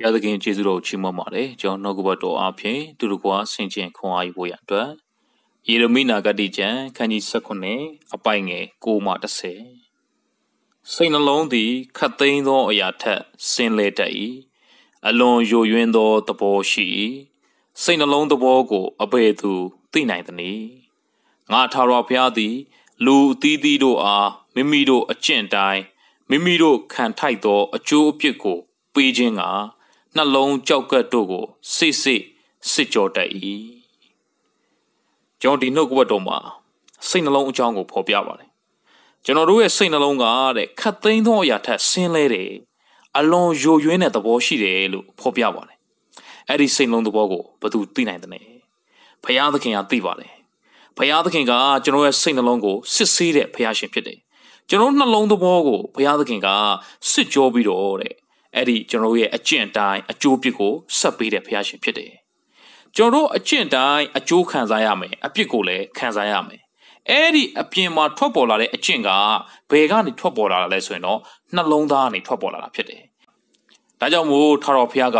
ဘုရားသခင်ကျေးဇူးတော်ချီးမွမ်းပါတယ်။ကျွန်တော်နှုတ်ကပတ်တော်အပြင်သူတို့ကွာဆင်ခြင်ခွန်အားယူဖို့ရအတွက်ယေရမိနာဂတိကျမ်းခန်းကြီး16အပိုင်ငယ်6မှ30စိတ်နှလုံးသည်ခတ်သိမ်းသောအရာထက်စင်လေတတ်၏အလွန်ယိုယွင်းသောသဘောရှိ၏စိတ်နှလုံးသဘောကိုအဘယ်သူသိနိုင်သနည်းငါထာဝရဘုရားသည်လူအသီးသီးတို့အားမိမိတို့အကျင့်တိုင်းမိမိတို့ခံထိုက်သောအကျိုးအပြစ်ကိုပေးခြင်းကနှလုံးကြောက်ကက်တို့ကိုစိစိစစ်ကြောတတ်၏ကျွန်တော်ဒီနှုတ်ကပတ်တော်မှာစိတ်နှလုံးအကြောင်းကိုဖော်ပြပါတယ်ကျွန်တော်တို့ရဲ့စိတ်နှလုံးကတဲ့ခတ်သိမ်းသောအရာထက်ဆင်းလဲတယ်အလွန်ယိုယွင်းတဲ့သဘောရှိတယ်လို့ဖော်ပြပါတယ်အဲ့ဒီစိတ်နှလုံးသဘောကိုဘယ်သူသိနိုင်တယ်လဲဘုရားသခင်ကသိပါတယ်ဘုရားသခင်ကကျွန်တော်ရဲ့စိတ်နှလုံးကိုစစ်ဆေးတဲ့ဘုရားရှင်ဖြစ်တယ်ကျွန်တော်နှလုံးသဘောကိုဘုရားသခင်ကစစ်ကြောပြီးတော့တဲ့အဲ့ဒီကျွန်တော်ရဲ့အကျင့်တိုင်းအကျိုးပြစ်ကိုဆက်ပေးတဲ့ဘုရားရှင်ဖြစ်တယ်ကျွန်တော်အကျင့်တိုင်းအကျိုးခံစားရမယ်အပြစ်ကိုလည်းခံစားရမယ်အဲ့ဒီအပြင်မှာထွက်ပေါ်လာတဲ့အကျင့်ကဘယ်ကနေထွက်ပေါ်လာတာလဲဆိုရင်တော့နှလုံးသားကနေထွက်ပေါ်လာတာဖြစ်တယ်ဒါကြောင့်မို့ထာတော်ဘုရားက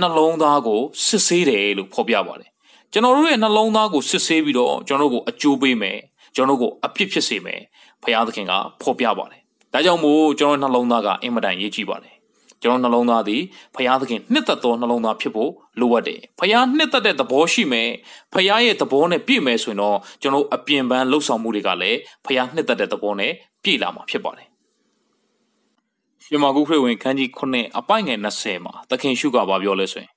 နှလုံးသားကိုစစ်ဆေးတယ်လို့ဖော်ပြပါတယ်ကျွန်တော်တို့ရဲ့နှလုံးသားကိုစစ်ဆေးပြီးတော့ကျွန်တော်တို့ကိုအကျိုးပေးမယ်ကျွန်တော်တို့ကိုအပြစ်ဖြစ်စေမယ်ဘုရားသခင်ကဖော်ပြပါတယ်ဒါကြောင့်မို့ကျွန်တော်နှလုံးသားကအင်မတန်ရေးကြည့်ပါတယ်ကျွန်တော်နှလုံးသားသည်ဖရာသခင်နှစ်သက်သောနှလုံးသားဖြစ်ဖို့လိုအပ်တယ်။ဖရာနှစ်သက်တဲ့သဘောရှိမယ်။ဖရာရဲ့သဘောနဲ့ပြည့်မယ်ဆိုရင်တော့ကျွန်တော်အပြင်ပန်းလှုပ်ဆောင်မှုတွေကလည်းဖရာနှစ်သက်တဲ့သဘောနဲ့ပြည့်လာမှာဖြစ်ပါတယ်။ရှမာကုခရစ်ဝင်ခန်းကြီး9အပိုင်းငယ်20မှာသခင်ရှုကဘာပြောလဲဆိုရင်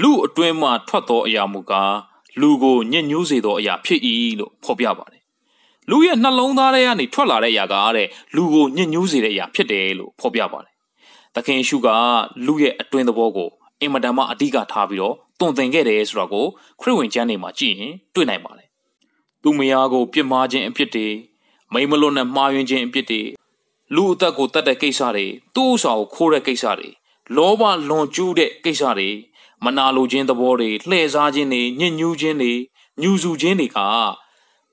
လူအတွင်းမှထွက်သောအရာမူကားလူကိုညစ်ညူးစေသောအရာ ဖြစ်၏လို့ဖော်ပြပါတယ်။လူရဲ့နှလုံးသားထဲကနေထွက်လာတဲ့အရာကတဲ့လူကိုညစ်ညူးစေတဲ့အရာဖြစ်တယ်လို့ဖော်ပြပါတယ်သခင်ယေရှုကလူရဲ့အတွင်သဘောကိုအင်မတန်မှအဓိကထားပြီးတော့တုံသင်ခဲ့တယ်ဆိုတော့ကိုခရစ်ဝင်ကျမ်းတွေမှာကြည့်ရင်တွေ့နိုင်ပါတယ်။သူမယားကိုပြစ်မှားခြင်းအဖြစ်တွေမိမလို့နဲ့မှားယွင်းခြင်းအဖြစ်တွေလူအသက်ကိုတတ်တဲ့ကိစ္စတွေသူ့ဥစ္စာကိုခိုးတဲ့ကိစ္စတွေလောဘလွန်ကျူးတဲ့ကိစ္စတွေမနာလိုခြင်းသဘောတွေလှည့်စားခြင်းတွေညစ်ညူးခြင်းတွေညူစုခြင်းတွေက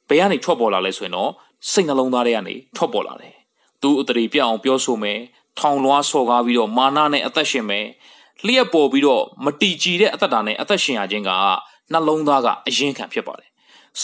ဘယ်ကနေထွက်ပေါ်လာလဲဆိုရင်တော့စိတ်နှလုံးသားတွေကနေထွက်ပေါ်လာတယ်။သူအတရေပြအောင်ပြောဆိုမယ်ထောင်လွှားစော်ကားပြီးတော့မာနနဲ့အသက်ရှင်မယ်လျှက်ပေါ်ပြီးတော့မတီကြည်တဲ့အသက်တာနဲ့အသက်ရှင်ရခြင်းကနှလုံးသားကအရင်ခံဖြစ်ပါတယ်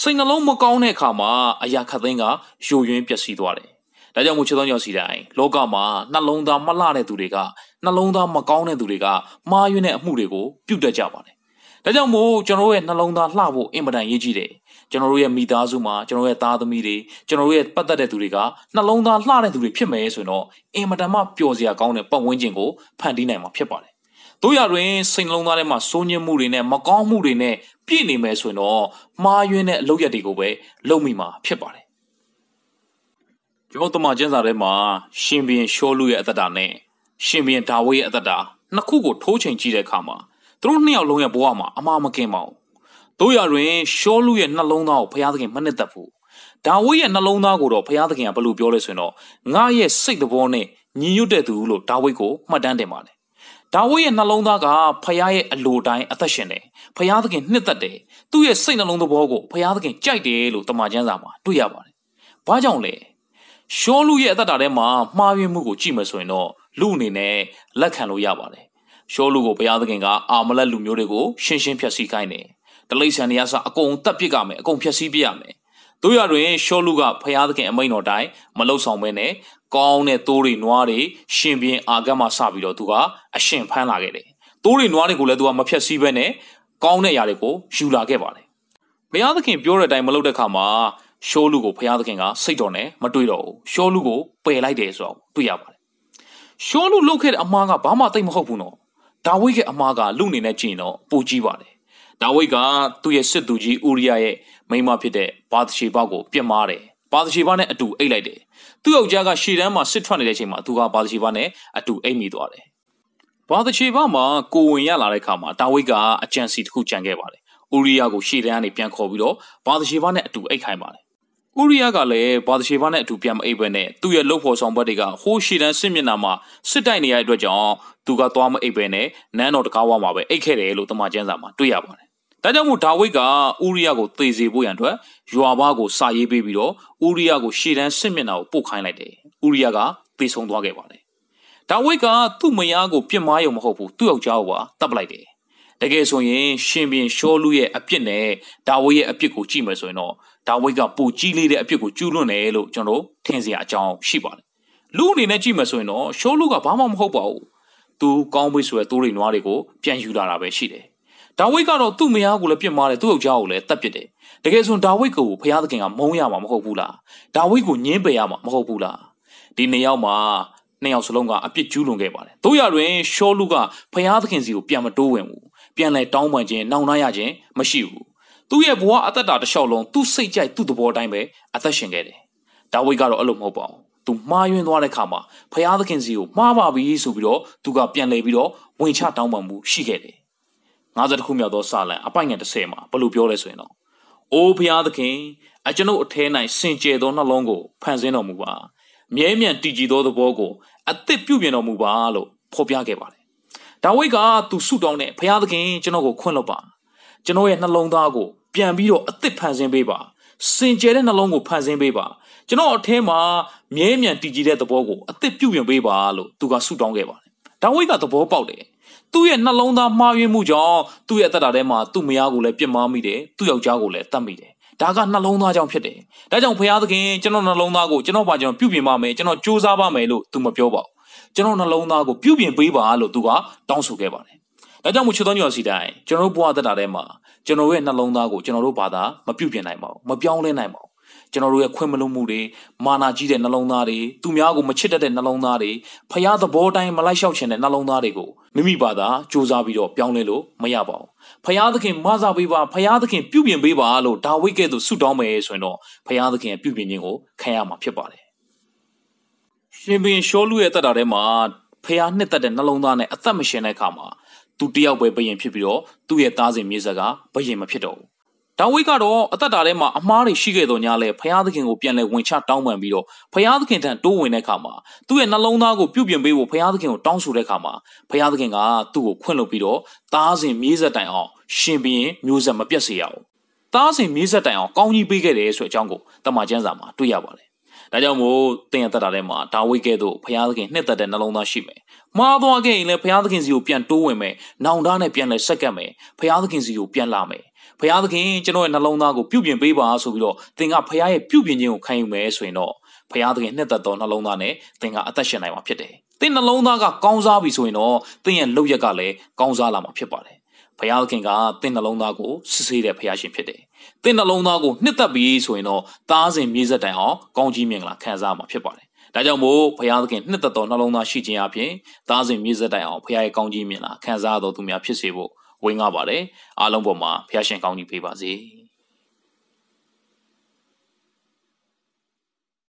စိတ်နှလုံးမကောင်းတဲ့အခါမှာအရာခတ်သိန်းကယိုယွင်းပျက်စီးသွားတယ်ဒါကြောင့်မို့ချစ်သောညောင်စီတိုင်းလောကမှာနှလုံးသားမလှတဲ့သူတွေကနှလုံးသားမကောင်းတဲ့သူတွေက မှားယွင်းတဲ့အမှုတွေကိုပြုတ်တတ်ကြပါတယ်ဒါကြောင့်မို့ကျွန်တော်တို့ရဲ့နှလုံးသားလှဖို့အင်မတန်ရေးကြီးတယ်ကျွန်တော်တို့ရဲ့မိသားစုမှာကျွန်တော်ရဲ့သားသမီးတွေကျွန်တော်တို့ရဲ့ပတ်သက်တဲ့သူတွေကနှလုံးသားလှတဲ့သူတွေဖြစ်မယ်ဆိုရင်တော့အင်မတန်မှပျော်စရာကောင်းတဲ့ပတ်ဝန်းကျင်ကိုဖန်တီးနိုင်မှာဖြစ်ပါတယ်တို့ရတွင်စိတ်နှလုံးသားထဲမှာစိုးညစ်မှုတွေနဲ့မကောင်းမှုတွေနဲ့ပြည့်နေမယ်ဆိုရင်တော့မှားယွင်းတဲ့အလုပ်ရက်တွေကိုပဲလုပ်မိမှာဖြစ်ပါတယ်ကျွန်တော်တမန်ကျမ်းစာထဲမှာရှင်ဘီရင်ရှောလူရဲ့အသက်တာနဲ့ရှင်ဘီရင်ဒါဝိရဲ့အသက်တာနှစ်ခုကိုထိုးချိန်ကြည့်တဲ့အခါမှာသူတို့နှစ်ယောက်လုံးရဲ့ဘဝမှာအမှားမကင်းပါဘူးတို့ရတွင်ရှောလူရဲ့နှလုံးသားကိုဘုရားသခင်မနှစ်သက်ဘူးဒါဝိရဲ့နှလုံးသားကိုတော့ဘုရားသခင်ကဘယ်လိုပြောလဲဆိုရင်တော့ငါရဲ့စိတ်တဘောနဲ့ညီညွတ်တဲ့သူလို့ဒါဝိကိုမှတ်တမ်းတင်ပါတယ်ဒါဝိရဲ့နှလုံးသားကဖခင်ရဲ့အလိုတိုင်းအသက်ရှင်တယ်။ဖခင်သခင်နှစ်သက်တယ်။သူ့ရဲ့စိတ်နှလုံးသဘောကိုဖခင်သခင်ကြိုက်တယ်လို့တမန်ကျမ်းစာမှာတွေ့ရပါတယ်။ဘာကြောင့်လဲ။ရှောလူရဲ့အသက်တာထဲမှာမှားယွင်းမှုကိုကြည့်မယ်ဆိုရင်တော့လူအနေနဲ့လက်ခံလို့ရပါတယ်ရှောလူကိုဘုရားသခင်ကအာမလက်လူမျိုးတွေကိုရှင်းရှင်းဖြတ်စီးခိုင်းတယ်။တလိษံတွေကစအကုန်တက်ပစ်ကမယ်အကုန်ဖြတ်စီးပြရမယ်။တို့ရတွင်ရှောလူကဘုရားသခင်အမိန်တော်တိုင်းမလုံဆောင်ဘဲနဲ့ကောင်းတဲ့သိုးတွေနွားတွေရှင်ပြန်အာကတ်မှစပြီးတော့သူကအရှင်ဖမ်းလာခဲ့တယ်။သိုးတွေနွားတွေကိုလည်းသူကမဖြတ်စီးဘဲနဲ့ကောင်းတဲ့အရာတွေကိုယူလာခဲ့ပါတယ်။ဘုရားသခင်ပြောတဲ့အတိုင်းမလုပ်တဲ့အခါမှာရှောလူကိုဘုရားသခင်ကစိတ်တော်နဲ့မတွေ့တော့ဘူး။ရှောလူကိုပယ်လိုက်တယ်ဆိုတော့တွေ့ရပါတယ်။ရှောလူလုပ်ခဲ့တဲ့အမှားကဘာမှတိတ်မဟုတ်ဘူးနော်။ဒါဝိတ်ရဲ့အမားကလူအနေနဲ့ကြည့်ရင်တော့ပူကြီးပါတယ်ဒါဝိတ်ကသူ့ရဲ့စစ်သူကြီးဥရိယရဲ့မိန်းမဖြစ်တဲ့ဘာသရှေဘကိုပြစ်မှားတယ်ဘာသရှေဘနဲ့အတူအိတ်လိုက်တယ်သူ့ယောက်ျားကရှေတန်းမှာစစ်ထွက်နေတဲ့အချိန်မှာသူကဘာသရှေဘနဲ့အတူအိတ်မိသွားတယ်ဘာသရှေဘမှာကိုဝင်ရလာတဲ့အခါမှာဒါဝိတ်ကအကြံစီတစ်ခုကြံခဲ့ပါတယ်ဥရိယကိုရှေတန်းကနေပြန်ခေါ်ပြီးတော့ဘာသရှေဘနဲ့အတူအိတ်ခိုင်းပါတယ်။ဥရိယကလည်းဘာသရှေဘာနဲ့အတူပြန်မအိပ်ပဲနဲ့သူ့ရဲ့လှုပ်ဖော်ဆောင်ဘက်တွေကဟိုးရှီတန်းစစ်မျက်နှာမှာစစ်တိုက်နေရတဲ့အတွက်ကြောင့်သူကသွားမအိပ်ပဲနဲ့နန်းတော်တကားဝမှာပဲအိပ်ခဲ့တယ်လို့တမန်ကျမ်းစာမှာတွေ့ရပါတယ်။ဒါကြောင့်မို့ဒါဝိတ်ကဥရိယကိုသေစေဖို့ရန်အတွက်ရွာဘာကိုစာရေးပေးပြီးတော့ဥရိယကိုရှီတန်းစစ်မျက်နှာကိုပုတ်ခိုင်းလိုက်တယ်။ဥရိယကသေဆုံးသွားခဲ့ပါတယ်။ဒါဝိတ်ကသူ့မယားကိုပြစ်မှားရုံမဟုတ်ဘူးသူ့ယောက်ျားကိုပါတပ်ပလိုက်တယ်။တကယ်ဆိုရင် ရှင်ပြန်ရှောလူရဲ့အပြစ်နဲ့ဒါဝိရဲ့အပြစ်ကိုကြည့်မယ်ဆိုရင်တော့ဒါဝိကပူကြီးလေးတဲ့အပြစ်ကိုကျူးလွန်တယ်လို့ကျွန်တော်ထင်စရာအကြောင်းရှိပါတယ်။လူအနေနဲ့ကြည့်မယ်ဆိုရင်တော့ရှောလူကဘာမှမဟုတ်ပါဘူး။သူကောင်းပွေးဆိုတဲ့သိုးရိမ်နွားတွေကိုပြန်ယူလာတာပဲရှိတယ်။ဒါဝိကတော့သူ့မယားကိုလည်းပြစ်မှားတယ်သူ့ယောက်ျားကိုလည်းတတ်ပစ်တယ်။တကယ်ဆိုရင်ဒါဝိကိုဘုရားသခင်ကမုန်းရမှာမဟုတ်ဘူးလား။ဒါဝိကိုညှင်းပယ်ရမှာမဟုတ်ဘူးလား။ဒီနှစ်ယောက်မှာနှစ်ယောက်စလုံးကအပြစ်ကျူးလွန်ခဲ့ပါတယ်။တို့ရတွင်ရှောလူကဘုရားသခင်စီကိုပြန်မတိုးဝင်ဘူးပြန်လည်တောင်းပန်ခြင်းနှောင့်နှားရခြင်းမရှိဘူးသူ့ရဲ့ဘဝအသက်တာတစ်လျှောက်လုံးသူ့စိတ်ကြိုက်သူ့သဘောတိုင်းပဲအသက်ရှင်ခဲ့တယ်ဒါဝိဒ်ကတော့အဲ့လိုမဟုတ်ပါဘူးသူမှားယွင်းသွားတဲ့ခါမှာဖျားသခင်စီကိုမှားပါပြီဆိုပြီးတော့သူကပြန်လည်ပြီးတော့ဝင်ချတောင်းပန်မှုရှိခဲ့တယ်50ခုမြောက်သောစာလံအပိုင်ငယ်30မှာဘယ်လိုပြောလဲဆိုရင်တော့အိုးဖျားသခင်အကျွန်ုပ်အထဲ၌စင်ကြယ်သောနှလုံးကိုဖန်ဆင်းတော်မူပါမြဲမြံတည်ကြည်သောသဘောကိုအသစ်ပြုပြင်တော်မူပါလို့ဖော်ပြခဲ့ပါတယ်ဒါဝိတ်ကသူဆုတောင်းတဲ့ဘုရားသခင်ကျွန်တော်ကိုခွင့်လွှတ်ပါကျွန်တော်ရဲ့နှလုံးသားကိုပြန်ပြီးတော့အသစ်ဖန်ဆင်းပေးပါစင်ကြယ်တဲ့နှလုံးကိုဖန်ဆင်းပေးပါကျွန်တော်အထင်းမှာမြဲမြံတည်ကြည်တဲ့သဘောကိုအသစ်ပြုပြင်ပေးပါလို့သူကဆုတောင်းခဲ့ပါတယ်ဒါဝိတ်ကသဘောပေါက်တယ်သူ့ရဲ့နှလုံးသားမှားယွင်းမှုကြောင့်သူ့ရဲ့အသက်တာထဲမှာသူ့မယားကိုလည်းပြစ်မှားမိတယ်သူ့ယောက်ျားကိုလည်းတတ်မိတယ်ဒါကနှလုံးသားကြောင့်ဖြစ်တယ်ဒါကြောင့်ဘုရားသခင်ကျွန်တော်နှလုံးသားကိုကျွန်တော်ပါကျွန်တော်ပြုပြင်ပါမယ်ကျွန်တော်စူးစမ်းပါမယ်လို့သူမပြောပါဘူးကျွန်တော်နှလုံးသားကိုပြုပြင်ပေးပါလို့သူကတောင်းဆိုခဲ့ပါတယ်။ဒါကြောင့်မို့ချစ်တော်ညော်စီတိုင်းကျွန်တော်တို့ဘဝသက်တာထဲမှာကျွန်တော်ရဲ့နှလုံးသားကိုကျွန်တော်တို့ဘာသာမပြုပြင်နိုင်ပါဘူး။မပြောင်းလဲနိုင်ပါဘူး။ကျွန်တော်တို့ရဲ့ခွင့်မလွတ်မှုတွေမာနာကြီးတဲ့နှလုံးသားတွေသူများကိုမချစ်တတ်တဲ့နှလုံးသားတွေဖျားသဘောတိုင်းမလိုက်လျှောက်ချင်တဲ့နှလုံးသားတွေကိုမိမိဘာသာစူးစမ်းပြီးတော့ပြောင်းလဲလို့မရပါဘူးဖယားသခင်မဆပေးပါဖယားသခင်ပြုပြင်ပေးပါလို့ဒါဝိတ်ကဲ့သို့ဆုတောင်းမယ်ဆိုရင်တော့ဖယားသခင်ပြုပြင်ခြင်းကိုခံရမှာဖြစ်ပါတယ်ရှင်ဘင်ရှောလူရဲ့တက်တာထဲမှာဖះနှစ်တက်တဲ့နှလုံးသားနဲ့အသက်မရှင်တဲ့အခါမှာသူတယောက်ပဲဘယင်ဖြစ်ပြီးတော့သူ့ရဲ့သားစဉ်မြေဆက်ကဘယင်မဖြစ်တော့ဘူး။ဒါဝိတ်ကတော့အသက်တာထဲမှာအမားတွေရှိခဲ့တော့ညာလဲဖះသခင်ကိုပြန်လဲဝင်ချတောင်းပန်ပြီးတော့ဖះသခင်ထံတိုးဝင်တဲ့အခါမှာသူ့ရဲ့နှလုံးသားကိုပြုပြင်ပေးဖို့ဖះသခင်ကိုတောင်းဆိုတဲ့အခါမှာဖះသခင်ကသူ့ကိုခွင့်လွှတ်ပြီးတော့သားစဉ်မြေဆက်တိုင်အောင်ရှင်ဘင်မျိုးဆက်မပြတ်စေရအောင်။သားစဉ်မြေဆက်တိုင်အောင်ကောင်းကြီးပေးခဲ့တယ်ဆိုတဲ့အကြောင်းကိုတမန်ကျမ်းစာမှာတွေ့ရပါတယ်။ဒါကြောင့်မို့တင်ရတတ်တာထဲမှာဒါဝိကဲတို့ဘုရားသခင်နှစ်သက်တဲ့နှလုံးသားရှိမယ်။မှားသွားခဲ့ရင်လည်းဘုရားသခင်စီကိုပြန်တိုးဝင်မယ်။နောင်တနဲ့ပြန်လဲဆက်ကပ်မယ်။ဘုရားသခင်စီကိုပြန်လာမယ်။ဘုရားသခင်ကျွန်တော်ရဲ့နှလုံးသားကိုပြုပြင်ပေးပါဆိုပြီးတော့တင်ကဘုရားရဲ့ပြုပြင်ခြင်းကိုခံယူမယ်ဆိုရင်တော့ဘုရားသခင်နှစ်သက်သောနှလုံးသားနဲ့တင်ကအသက်ရှင်နိုင်မှာဖြစ်တယ်။တင်နှလုံးသားကကောင်းစားပြီဆိုရင်တော့တင်ရဲ့လုပ်ရက်ကလည်းကောင်းစားလာမှာဖြစ်ပါတယ်။ဘုရားသခင်ကတင်နှလုံးသားကိုစစ်ဆေးတဲ့ဘုရားရှင်ဖြစ်တယ်။သင်နှလုံးသားကိုနှစ်သက်ပြီးဆိုရင်တော့သားစဉ်မြေဆက်တိုင်အောင်ကောင်းကြီးမင်္ဂလာခံစားမှာဖြစ်ပါတယ်။ဒါကြောင့်မို့ဘုရားသခင်နှစ်သက်သောနှလုံးသားရှိခြင်းအပြင်သားစဉ်မြေဆက်တိုင်အောင်ဘုရားရဲ့ကောင်းကြီးမင်္ဂလာခံစားတော်သူများဖြစ်စေဖို့ဝင့်ကားပါတယ်။အားလုံးပေါ်မှာဘုရားရှင်ကောင်းကြီးပေးပါစေ။